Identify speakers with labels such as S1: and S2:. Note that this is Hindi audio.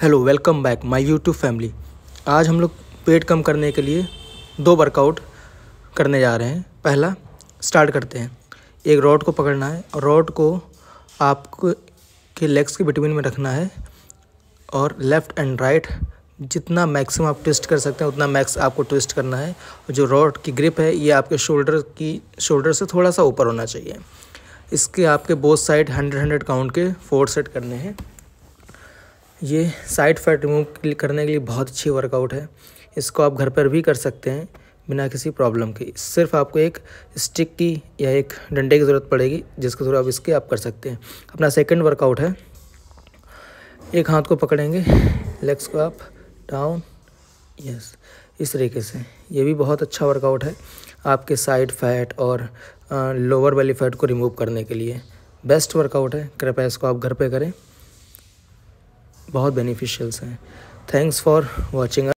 S1: hello welcome back my YouTube family आज हम लोग पेट कम करने के लिए दो वर्कआउट करने जा रहे हैं पहला स्टार्ट करते हैं एक रॉड को पकड़ना है और रॉड को आपको के लेग्स के बिटवीन में रखना है और लेफ़्ट एंड राइट जितना मैक्सिमम आप ट्विस्ट कर सकते हैं उतना मैक्स आपको ट्विस्ट करना है और जो रॉड की ग्रिप है ये आपके शोल्डर की शोल्डर से थोड़ा सा ऊपर होना चाहिए इसके आपके both side hundred hundred count के फोर सेट करने हैं ये साइड फैट रिमूव करने के लिए बहुत अच्छी वर्कआउट है इसको आप घर पर भी कर सकते हैं बिना किसी प्रॉब्लम के सिर्फ आपको एक स्टिक की या एक डंडे की ज़रूरत पड़ेगी जिसके थ्रू आप इसके आप कर सकते हैं अपना सेकंड वर्कआउट है एक हाथ को पकड़ेंगे लेग्स को आप डाउन यस इस तरीके से ये भी बहुत अच्छा वर्कआउट है आपके साइड फैट और लोअर बेली फैट को रिमूव करने के लिए बेस्ट वर्कआउट है कृपया इसको आप घर पर करें बहुत बेनिफिशियल्स हैं थैंक्स फॉर वॉचिंग